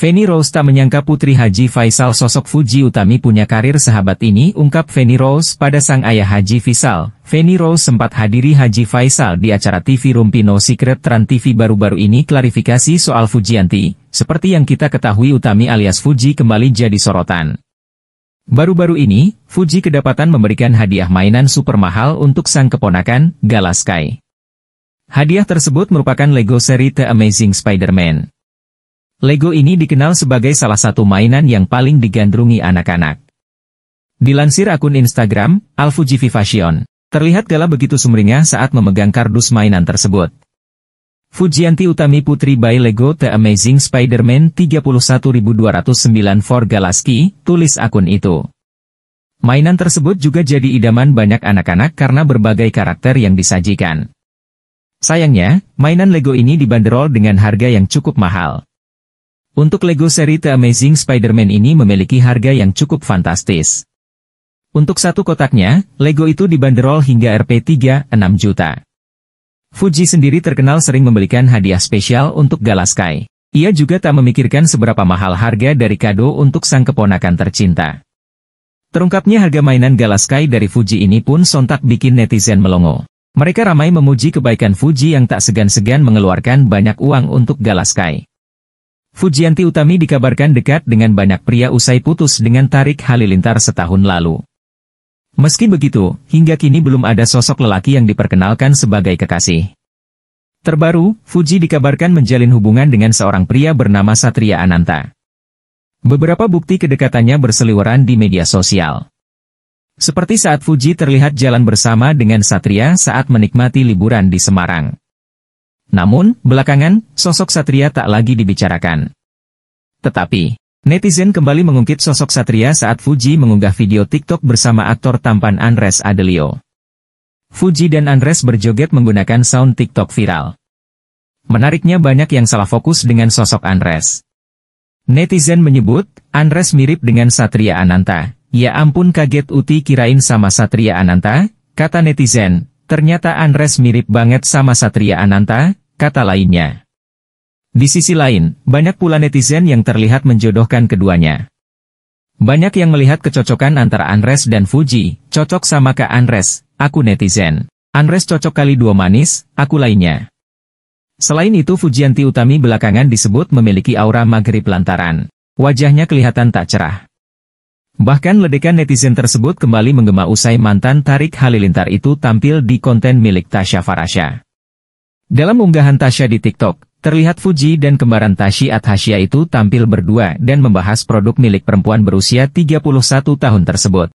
Feni Rose tak menyangka putri Haji Faisal sosok Fuji Utami punya karir sahabat ini ungkap Feni Rose pada sang ayah Haji Faisal. Feni Rose sempat hadiri Haji Faisal di acara TV Rumpino Secret Trans TV baru-baru ini klarifikasi soal Fujianti. Seperti yang kita ketahui Utami alias Fuji kembali jadi sorotan. Baru-baru ini, Fuji kedapatan memberikan hadiah mainan super mahal untuk sang keponakan, Galaskai. Hadiah tersebut merupakan Lego seri The Amazing Spider-Man. Lego ini dikenal sebagai salah satu mainan yang paling digandrungi anak-anak. Dilansir akun Instagram, Alfujifi Fashion, terlihat Gala begitu sumringah saat memegang kardus mainan tersebut. Fujianti Utami Putri by Lego The Amazing Spider-Man 31209 for Galaski, tulis akun itu. Mainan tersebut juga jadi idaman banyak anak-anak karena berbagai karakter yang disajikan. Sayangnya, mainan Lego ini dibanderol dengan harga yang cukup mahal. Untuk LEGO seri The Amazing Spider-Man ini memiliki harga yang cukup fantastis. Untuk satu kotaknya, LEGO itu dibanderol hingga Rp3,6 juta. Fuji sendiri terkenal sering membelikan hadiah spesial untuk Gala Sky. Ia juga tak memikirkan seberapa mahal harga dari kado untuk sang keponakan tercinta. Terungkapnya harga mainan Gala Sky dari Fuji ini pun sontak bikin netizen melongo. Mereka ramai memuji kebaikan Fuji yang tak segan-segan mengeluarkan banyak uang untuk Gala Sky. Fujianti Utami dikabarkan dekat dengan banyak pria usai putus dengan Tarik Halilintar setahun lalu. Meski begitu, hingga kini belum ada sosok lelaki yang diperkenalkan sebagai kekasih. Terbaru, Fuji dikabarkan menjalin hubungan dengan seorang pria bernama Satria Ananta. Beberapa bukti kedekatannya berseliweran di media sosial. Seperti saat Fuji terlihat jalan bersama dengan Satria saat menikmati liburan di Semarang. Namun, belakangan, sosok Satria tak lagi dibicarakan. Tetapi, netizen kembali mengungkit sosok Satria saat Fuji mengunggah video TikTok bersama aktor tampan Andres Adelio. Fuji dan Andres berjoget menggunakan sound TikTok viral. Menariknya banyak yang salah fokus dengan sosok Andres. Netizen menyebut, Andres mirip dengan Satria Ananta. Ya ampun kaget Uti kirain sama Satria Ananta, kata netizen. Ternyata Andres mirip banget sama Satria Ananta, kata lainnya. Di sisi lain, banyak pula netizen yang terlihat menjodohkan keduanya. Banyak yang melihat kecocokan antara Andres dan Fuji, cocok sama ke Andres, aku netizen. Andres cocok kali dua manis, aku lainnya. Selain itu Fujianti Utami belakangan disebut memiliki aura maghrib lantaran. Wajahnya kelihatan tak cerah. Bahkan ledekan netizen tersebut kembali menggema usai mantan Tarik Halilintar itu tampil di konten milik Tasha Farasha. Dalam unggahan Tasha di TikTok, terlihat Fuji dan kembaran Tashi Athasya itu tampil berdua dan membahas produk milik perempuan berusia 31 tahun tersebut.